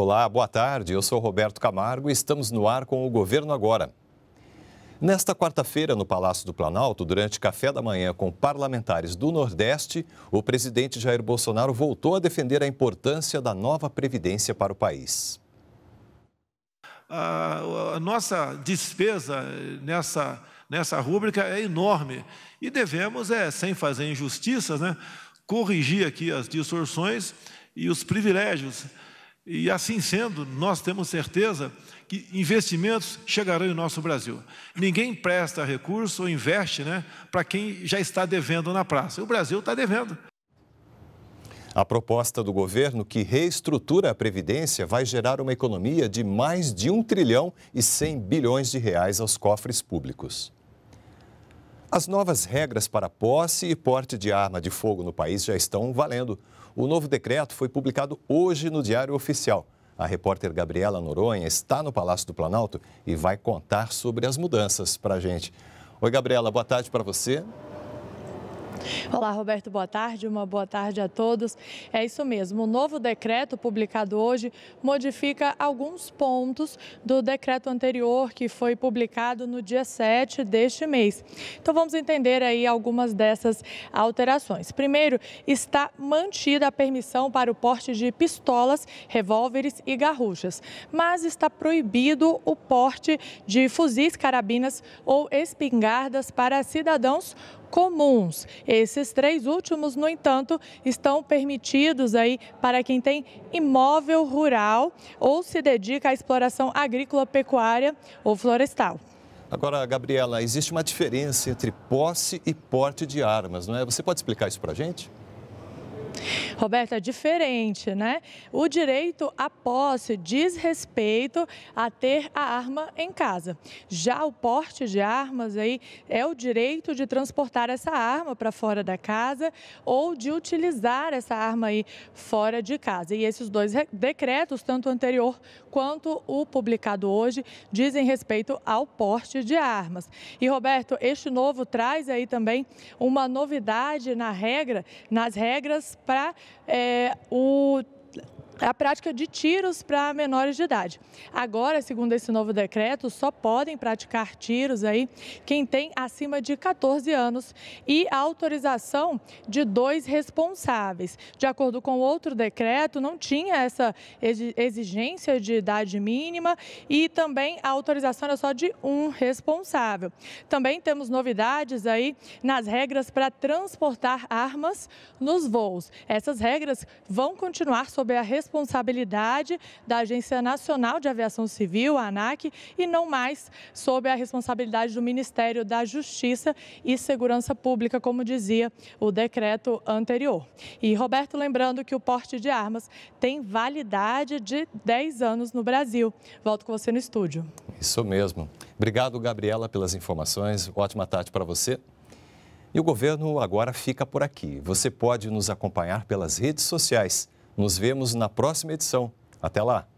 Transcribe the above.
Olá, boa tarde. Eu sou Roberto Camargo e estamos no ar com o Governo Agora. Nesta quarta-feira, no Palácio do Planalto, durante café da manhã com parlamentares do Nordeste, o presidente Jair Bolsonaro voltou a defender a importância da nova Previdência para o país. A, a nossa despesa nessa, nessa rúbrica é enorme e devemos, é, sem fazer injustiças, né, corrigir aqui as distorções e os privilégios e assim sendo, nós temos certeza que investimentos chegarão em nosso Brasil. Ninguém presta recurso ou investe né, para quem já está devendo na praça. O Brasil está devendo. A proposta do governo que reestrutura a Previdência vai gerar uma economia de mais de 1 trilhão e 100 bilhões de reais aos cofres públicos. As novas regras para posse e porte de arma de fogo no país já estão valendo. O novo decreto foi publicado hoje no Diário Oficial. A repórter Gabriela Noronha está no Palácio do Planalto e vai contar sobre as mudanças para a gente. Oi, Gabriela, boa tarde para você. Olá, Roberto, boa tarde. Uma boa tarde a todos. É isso mesmo. O novo decreto publicado hoje modifica alguns pontos do decreto anterior que foi publicado no dia 7 deste mês. Então vamos entender aí algumas dessas alterações. Primeiro, está mantida a permissão para o porte de pistolas, revólveres e garruchas, mas está proibido o porte de fuzis, carabinas ou espingardas para cidadãos comuns. Esses três últimos, no entanto, estão permitidos aí para quem tem imóvel rural ou se dedica à exploração agrícola, pecuária ou florestal. Agora, Gabriela, existe uma diferença entre posse e porte de armas, não é? Você pode explicar isso para a gente? Roberta, é diferente, né? O direito à posse diz respeito a ter a arma em casa. Já o porte de armas aí é o direito de transportar essa arma para fora da casa ou de utilizar essa arma aí fora de casa. E esses dois decretos, tanto o anterior quanto o publicado hoje, dizem respeito ao porte de armas. E Roberto, este novo traz aí também uma novidade na regra, nas regras para é, eh, o a prática de tiros para menores de idade. Agora, segundo esse novo decreto, só podem praticar tiros aí quem tem acima de 14 anos e a autorização de dois responsáveis. De acordo com outro decreto, não tinha essa exigência de idade mínima e também a autorização era só de um responsável. Também temos novidades aí nas regras para transportar armas nos voos. Essas regras vão continuar sob a responsabilidade responsabilidade da Agência Nacional de Aviação Civil, a ANAC, e não mais sob a responsabilidade do Ministério da Justiça e Segurança Pública, como dizia o decreto anterior. E, Roberto, lembrando que o porte de armas tem validade de 10 anos no Brasil. Volto com você no estúdio. Isso mesmo. Obrigado, Gabriela, pelas informações. Ótima tarde para você. E o governo agora fica por aqui. Você pode nos acompanhar pelas redes sociais. Nos vemos na próxima edição. Até lá!